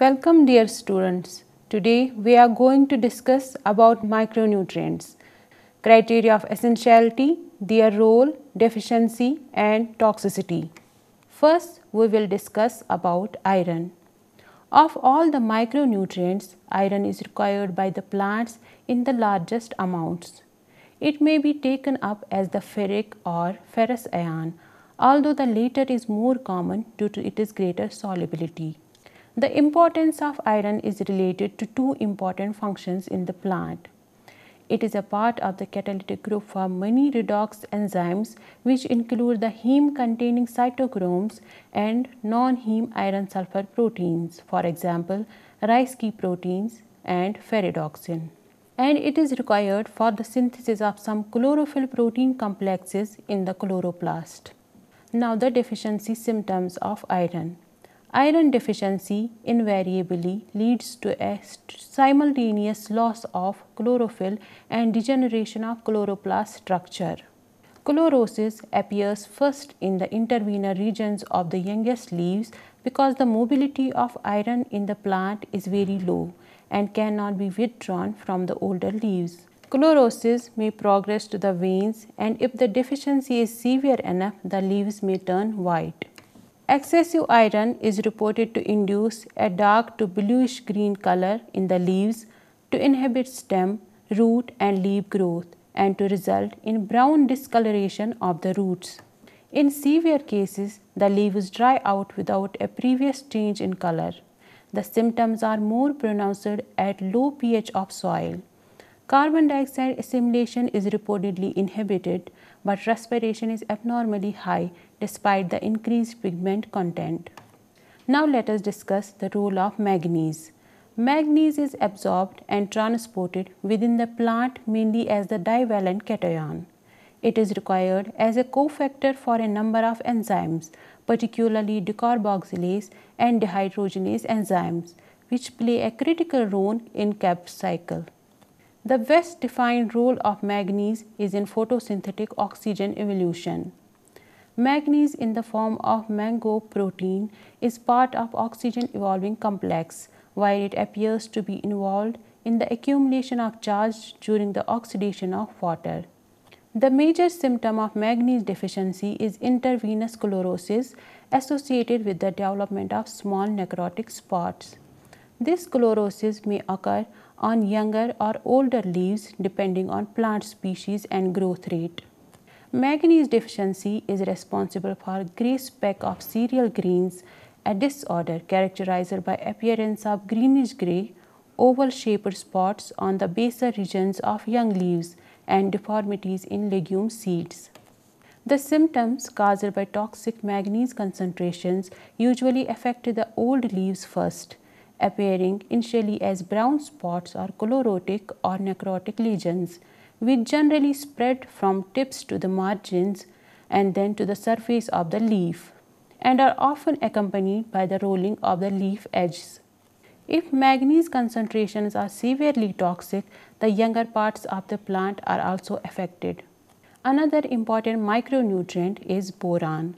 Welcome dear students. Today we are going to discuss about micronutrients, criteria of essentiality, their role, deficiency and toxicity. First we will discuss about iron. Of all the micronutrients, iron is required by the plants in the largest amounts. It may be taken up as the ferric or ferrous ion, although the latter is more common due to its greater solubility. The importance of iron is related to two important functions in the plant. It is a part of the catalytic group for many redox enzymes which include the heme containing cytochromes and non-heme iron sulfur proteins for example Rysky proteins and ferredoxin. And it is required for the synthesis of some chlorophyll protein complexes in the chloroplast. Now the deficiency symptoms of iron. Iron deficiency invariably leads to a simultaneous loss of chlorophyll and degeneration of chloroplast structure. Chlorosis appears first in the intervener regions of the youngest leaves because the mobility of iron in the plant is very low and cannot be withdrawn from the older leaves. Chlorosis may progress to the veins and if the deficiency is severe enough, the leaves may turn white. Excessive iron is reported to induce a dark to bluish green color in the leaves to inhibit stem, root and leaf growth and to result in brown discoloration of the roots. In severe cases, the leaves dry out without a previous change in color. The symptoms are more pronounced at low pH of soil. Carbon dioxide assimilation is reportedly inhibited but respiration is abnormally high despite the increased pigment content. Now let us discuss the role of manganese. Manganese is absorbed and transported within the plant mainly as the divalent cation. It is required as a cofactor for a number of enzymes, particularly decarboxylase and dehydrogenase enzymes, which play a critical role in Krebs cycle. The best defined role of manganese is in photosynthetic oxygen evolution. Manganese in the form of mango protein is part of oxygen evolving complex while it appears to be involved in the accumulation of charge during the oxidation of water. The major symptom of manganese deficiency is intravenous chlorosis associated with the development of small necrotic spots. This chlorosis may occur on younger or older leaves depending on plant species and growth rate. Manganese deficiency is responsible for grey speck of cereal greens, a disorder characterized by appearance of greenish-grey, oval-shaped spots on the baser regions of young leaves and deformities in legume seeds. The symptoms caused by toxic manganese concentrations usually affect the old leaves first appearing initially as brown spots or chlorotic or necrotic lesions which generally spread from tips to the margins and then to the surface of the leaf and are often accompanied by the rolling of the leaf edges. If manganese concentrations are severely toxic, the younger parts of the plant are also affected. Another important micronutrient is boron.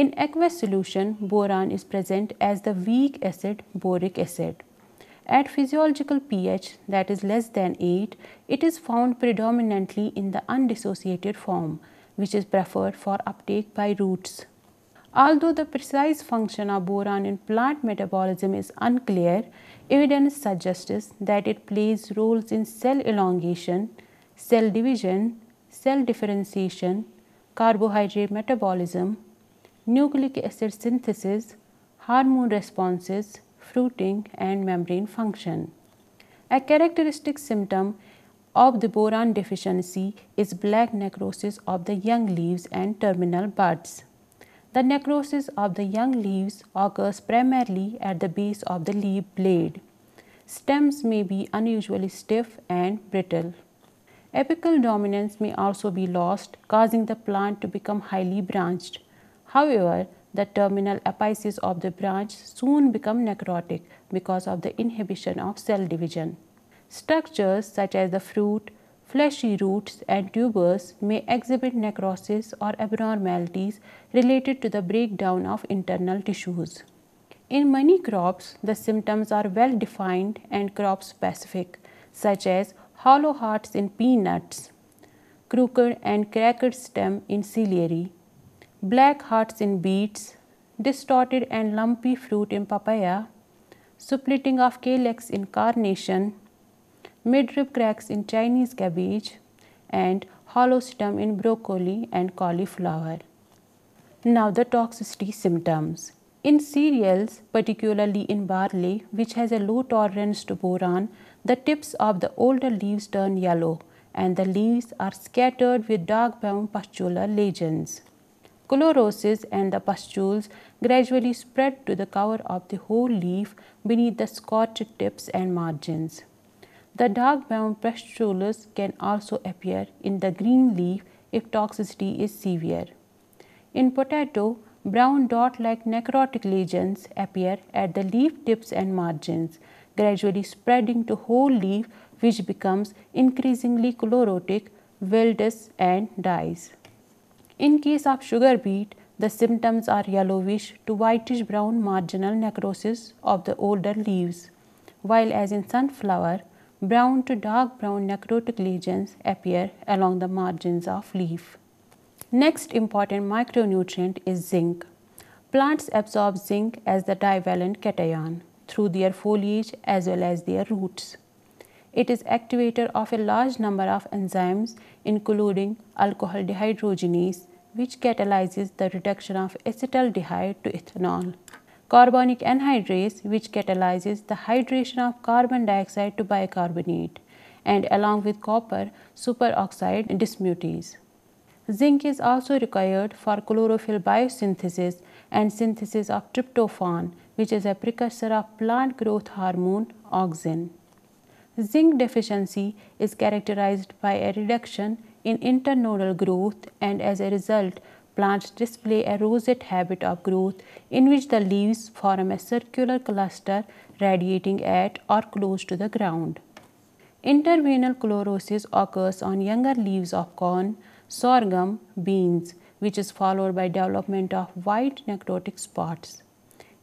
In aqueous solution, boron is present as the weak acid boric acid. At physiological pH that is less than 8, it is found predominantly in the undissociated form which is preferred for uptake by roots. Although the precise function of boron in plant metabolism is unclear, evidence suggests that it plays roles in cell elongation, cell division, cell differentiation, carbohydrate metabolism, nucleic acid synthesis, hormone responses, fruiting and membrane function. A characteristic symptom of the boron deficiency is black necrosis of the young leaves and terminal buds. The necrosis of the young leaves occurs primarily at the base of the leaf blade. Stems may be unusually stiff and brittle. Apical dominance may also be lost, causing the plant to become highly branched. However, the terminal apices of the branch soon become necrotic because of the inhibition of cell division. Structures such as the fruit, fleshy roots and tubers may exhibit necrosis or abnormalities related to the breakdown of internal tissues. In many crops, the symptoms are well defined and crop specific, such as hollow hearts in peanuts, crooked and cracked stem in celery, black hearts in beets, distorted and lumpy fruit in papaya, splitting of calyx in carnation, midrib cracks in Chinese cabbage, and hollow stem in broccoli and cauliflower. Now the toxicity symptoms. In cereals, particularly in barley, which has a low tolerance to boron, the tips of the older leaves turn yellow and the leaves are scattered with dark brown pustular lesions. Chlorosis and the pustules gradually spread to the cover of the whole leaf beneath the scorched tips and margins. The dark brown pustules can also appear in the green leaf if toxicity is severe. In potato, brown dot-like necrotic lesions appear at the leaf tips and margins, gradually spreading to whole leaf which becomes increasingly chlorotic, wilts and dies. In case of sugar beet, the symptoms are yellowish to whitish brown marginal necrosis of the older leaves, while as in sunflower, brown to dark brown necrotic lesions appear along the margins of leaf. Next important micronutrient is zinc. Plants absorb zinc as the divalent cation through their foliage as well as their roots. It is activator of a large number of enzymes including alcohol dehydrogenase which catalyzes the reduction of acetaldehyde to ethanol. Carbonic anhydrase which catalyzes the hydration of carbon dioxide to bicarbonate and along with copper superoxide dismutase. Zinc is also required for chlorophyll biosynthesis and synthesis of tryptophan which is a precursor of plant growth hormone auxin. Zinc deficiency is characterized by a reduction in internodal growth and as a result plants display a rosette habit of growth in which the leaves form a circular cluster radiating at or close to the ground. Intervenal chlorosis occurs on younger leaves of corn, sorghum, beans which is followed by development of white necrotic spots.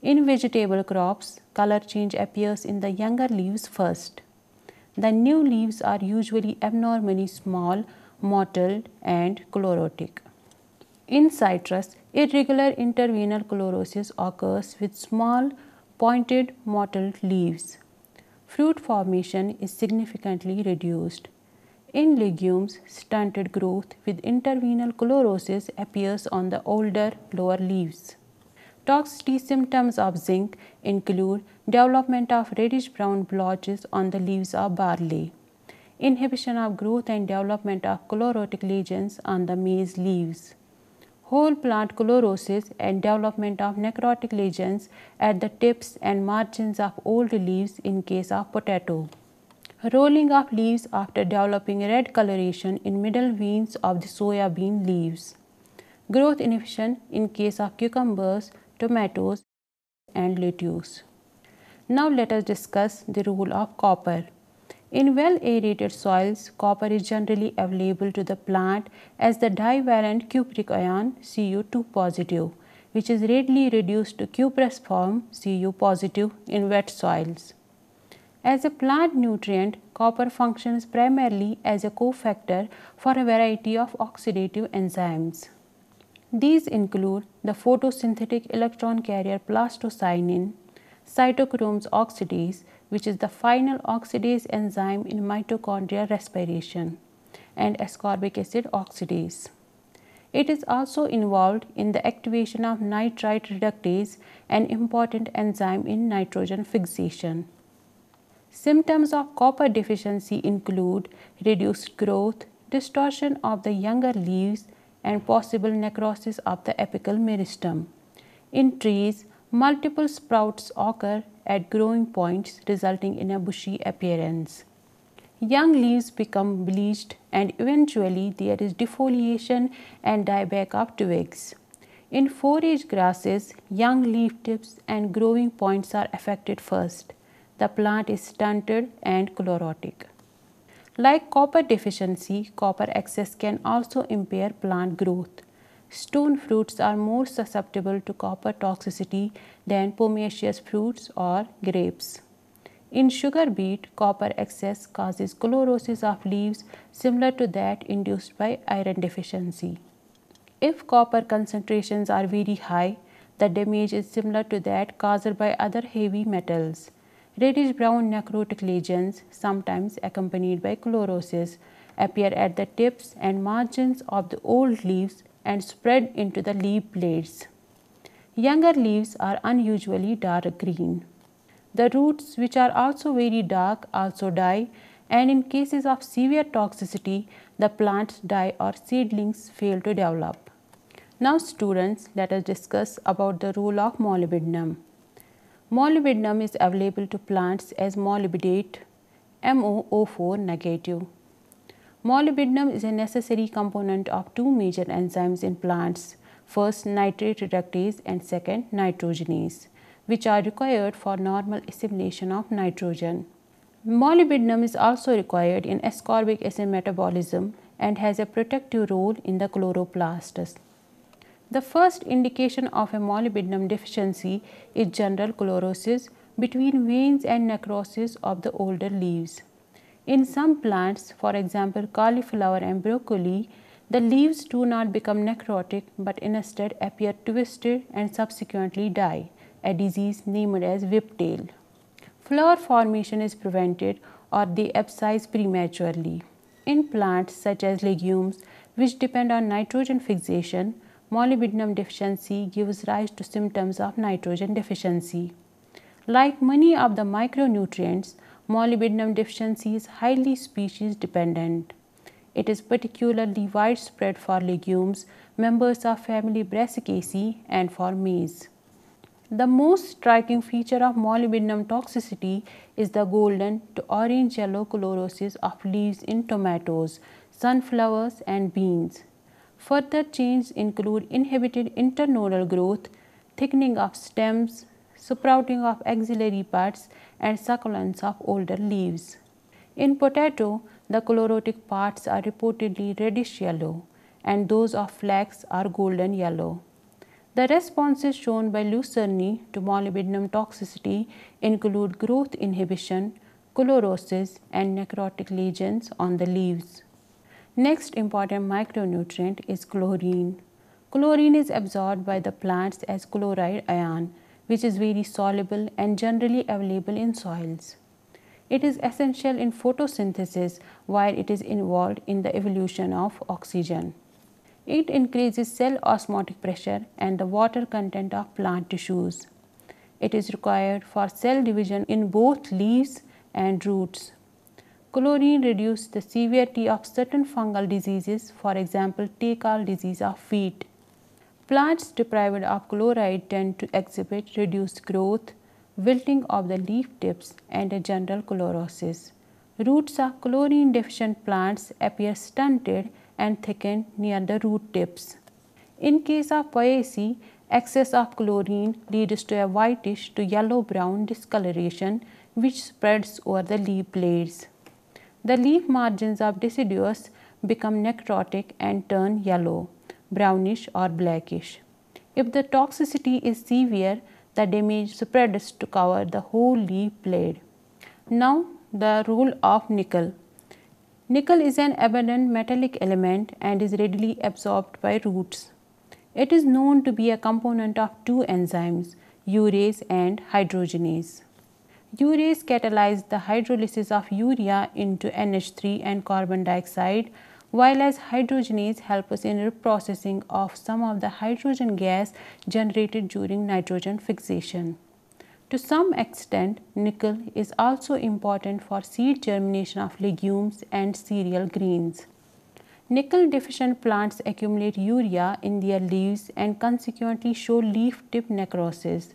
In vegetable crops, color change appears in the younger leaves first. The new leaves are usually abnormally small, mottled and chlorotic. In citrus, irregular intervenal chlorosis occurs with small, pointed, mottled leaves. Fruit formation is significantly reduced. In legumes, stunted growth with intervenal chlorosis appears on the older, lower leaves. Toxicity symptoms of zinc include development of reddish brown blotches on the leaves of barley, inhibition of growth and development of chlorotic lesions on the maize leaves, whole plant chlorosis and development of necrotic lesions at the tips and margins of old leaves in case of potato. Rolling of leaves after developing red coloration in middle veins of the soya bean leaves. Growth inhibition in case of cucumbers tomatoes and lettuce. Now let us discuss the role of copper. In well aerated soils, copper is generally available to the plant as the divalent cupric ion Cu2 positive which is readily reduced to cuprous form Cu positive in wet soils. As a plant nutrient, copper functions primarily as a cofactor for a variety of oxidative enzymes. These include the photosynthetic electron carrier plastocyanin, cytochromes oxidase, which is the final oxidase enzyme in mitochondrial respiration, and ascorbic acid oxidase. It is also involved in the activation of nitrite reductase, an important enzyme in nitrogen fixation. Symptoms of copper deficiency include reduced growth, distortion of the younger leaves, and possible necrosis of the apical meristem. In trees, multiple sprouts occur at growing points resulting in a bushy appearance. Young leaves become bleached and eventually there is defoliation and dieback of twigs. In forage grasses, young leaf tips and growing points are affected first. The plant is stunted and chlorotic. Like copper deficiency, copper excess can also impair plant growth. Stone fruits are more susceptible to copper toxicity than pomaceous fruits or grapes. In sugar beet, copper excess causes chlorosis of leaves similar to that induced by iron deficiency. If copper concentrations are very high, the damage is similar to that caused by other heavy metals. Reddish brown necrotic lesions, sometimes accompanied by chlorosis, appear at the tips and margins of the old leaves and spread into the leaf blades. Younger leaves are unusually dark green. The roots, which are also very dark, also die and in cases of severe toxicity, the plants die or seedlings fail to develop. Now students, let us discuss about the role of molybdenum. Molybdenum is available to plants as molybdate MOO4 negative. Molybdenum is a necessary component of two major enzymes in plants, first nitrate reductase and second nitrogenase, which are required for normal assimilation of nitrogen. Molybdenum is also required in ascorbic acid metabolism and has a protective role in the chloroplasts. The first indication of a molybdenum deficiency is general chlorosis between veins and necrosis of the older leaves. In some plants, for example cauliflower and broccoli, the leaves do not become necrotic but instead appear twisted and subsequently die, a disease named as whiptail. Flower formation is prevented or they abscise prematurely. In plants such as legumes, which depend on nitrogen fixation, molybdenum deficiency gives rise to symptoms of nitrogen deficiency. Like many of the micronutrients, molybdenum deficiency is highly species dependent. It is particularly widespread for legumes, members of family Brassicaceae and for maize. The most striking feature of molybdenum toxicity is the golden to orange yellow chlorosis of leaves in tomatoes, sunflowers and beans. Further changes include inhibited internodal growth, thickening of stems, sprouting of axillary parts and succulence of older leaves. In potato, the chlorotic parts are reportedly reddish yellow and those of flax are golden yellow. The responses shown by Lucerni to molybdenum toxicity include growth inhibition, chlorosis and necrotic lesions on the leaves. Next important micronutrient is chlorine. Chlorine is absorbed by the plants as chloride ion which is very soluble and generally available in soils. It is essential in photosynthesis while it is involved in the evolution of oxygen. It increases cell osmotic pressure and the water content of plant tissues. It is required for cell division in both leaves and roots. Chlorine reduces the severity of certain fungal diseases, for example, t disease of feet. Plants deprived of chloride tend to exhibit reduced growth, wilting of the leaf tips and a general chlorosis. Roots of chlorine deficient plants appear stunted and thickened near the root tips. In case of Poaceae, excess of chlorine leads to a whitish to yellow brown discoloration which spreads over the leaf blades. The leaf margins of deciduous become necrotic and turn yellow, brownish or blackish. If the toxicity is severe, the damage spreads to cover the whole leaf blade. Now, the role of nickel. Nickel is an abundant metallic element and is readily absorbed by roots. It is known to be a component of two enzymes, urease and hydrogenase. Urease catalyze the hydrolysis of urea into NH3 and carbon dioxide, while as hydrogenase help us in reprocessing of some of the hydrogen gas generated during nitrogen fixation. To some extent, nickel is also important for seed germination of legumes and cereal greens. Nickel deficient plants accumulate urea in their leaves and consequently show leaf tip necrosis.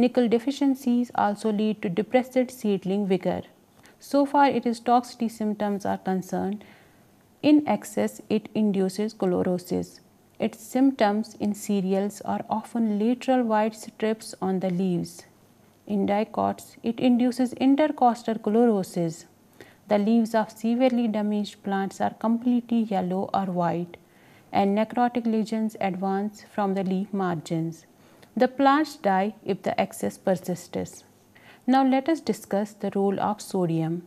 Nickel deficiencies also lead to depressed seedling vigor. So far it is toxicity symptoms are concerned, in excess it induces chlorosis. Its symptoms in cereals are often lateral white strips on the leaves. In dicots, it induces intercostal chlorosis. The leaves of severely damaged plants are completely yellow or white and necrotic lesions advance from the leaf margins. The plants die if the excess persists. Now let us discuss the role of sodium.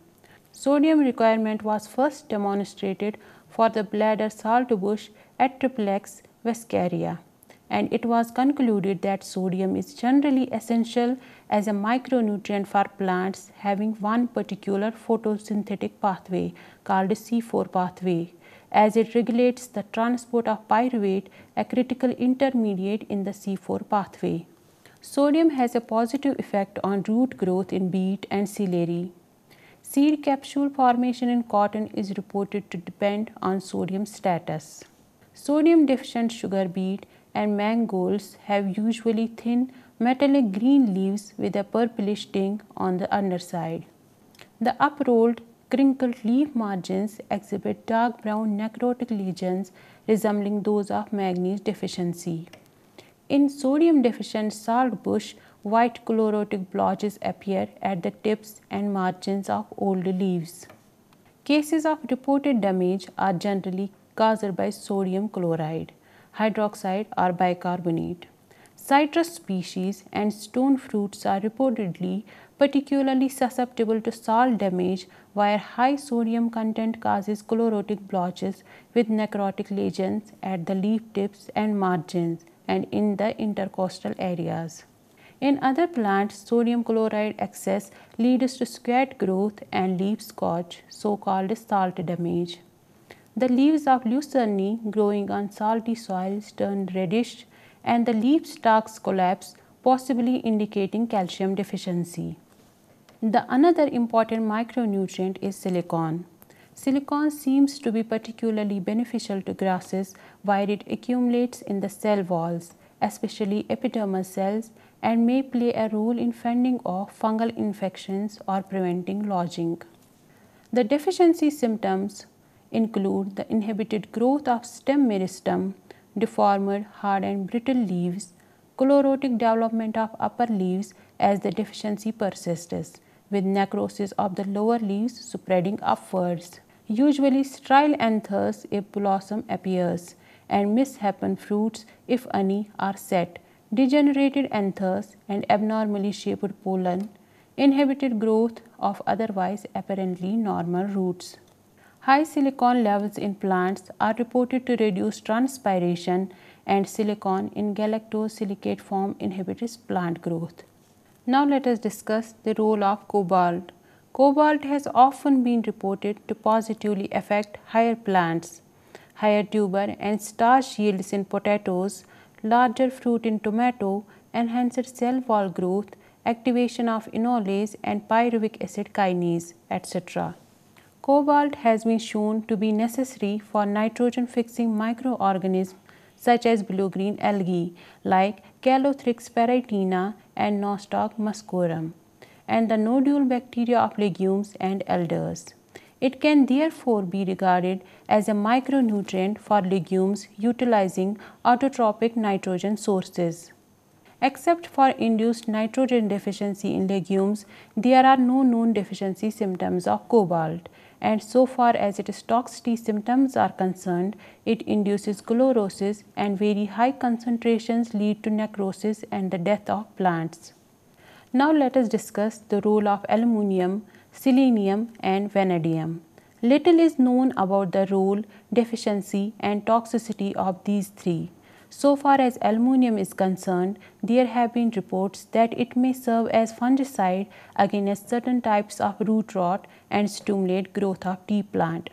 Sodium requirement was first demonstrated for the bladder saltbush at Triplex vescaria and it was concluded that sodium is generally essential as a micronutrient for plants having one particular photosynthetic pathway called C4 pathway as it regulates the transport of pyruvate, a critical intermediate in the C4 pathway. Sodium has a positive effect on root growth in beet and celery. Seed capsule formation in cotton is reported to depend on sodium status. Sodium deficient sugar beet and mangos have usually thin metallic green leaves with a purplish tinge on the underside. The uprolled Crinkled leaf margins exhibit dark brown necrotic lesions resembling those of manganese deficiency. In sodium deficient salt bush, white chlorotic blotches appear at the tips and margins of old leaves. Cases of reported damage are generally caused by sodium chloride, hydroxide or bicarbonate. Citrus species and stone fruits are reportedly particularly susceptible to salt damage where high sodium content causes chlorotic blotches with necrotic lesions at the leaf tips and margins and in the intercostal areas. In other plants, sodium chloride excess leads to squat growth and leaf scorch, so called salt damage. The leaves of lucerne growing on salty soils turn reddish and the leaf stalks collapse, possibly indicating calcium deficiency. The another important micronutrient is silicon. Silicon seems to be particularly beneficial to grasses where it accumulates in the cell walls, especially epidermal cells, and may play a role in fending off fungal infections or preventing lodging. The deficiency symptoms include the inhibited growth of stem meristem, deformed, hard and brittle leaves, chlorotic development of upper leaves as the deficiency persists, with necrosis of the lower leaves spreading upwards. Usually sterile anthers if blossom appears and mishappen fruits if any are set, degenerated anthers and abnormally shaped pollen, inhibited growth of otherwise apparently normal roots. High silicon levels in plants are reported to reduce transpiration and silicon in galactosilicate form inhibits plant growth. Now let us discuss the role of cobalt. Cobalt has often been reported to positively affect higher plants, higher tuber and starch yields in potatoes, larger fruit in tomato, enhanced cell wall growth, activation of enolase and pyruvic acid kinase, etc. Cobalt has been shown to be necessary for nitrogen fixing microorganisms such as blue-green algae like Calothrix peritina and Nostoc muscorum and the nodule bacteria of legumes and elders. It can therefore be regarded as a micronutrient for legumes utilizing autotrophic nitrogen sources. Except for induced nitrogen deficiency in legumes, there are no known deficiency symptoms of cobalt and so far as its toxicity symptoms are concerned, it induces chlorosis and very high concentrations lead to necrosis and the death of plants. Now let us discuss the role of aluminium, selenium and vanadium. Little is known about the role, deficiency and toxicity of these three. So far as aluminium is concerned, there have been reports that it may serve as fungicide against certain types of root rot and stimulate growth of tea plant.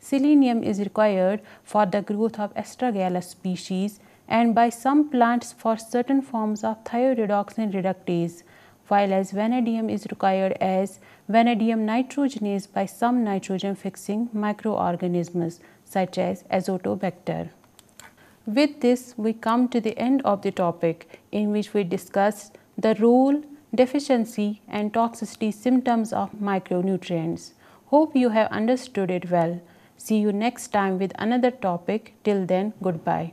Selenium is required for the growth of astragalus species and by some plants for certain forms of thioredoxin reductase, while as vanadium is required as vanadium nitrogenase by some nitrogen fixing microorganisms such as azotobacter. With this, we come to the end of the topic in which we discussed the role, deficiency and toxicity symptoms of micronutrients. Hope you have understood it well. See you next time with another topic. Till then, goodbye.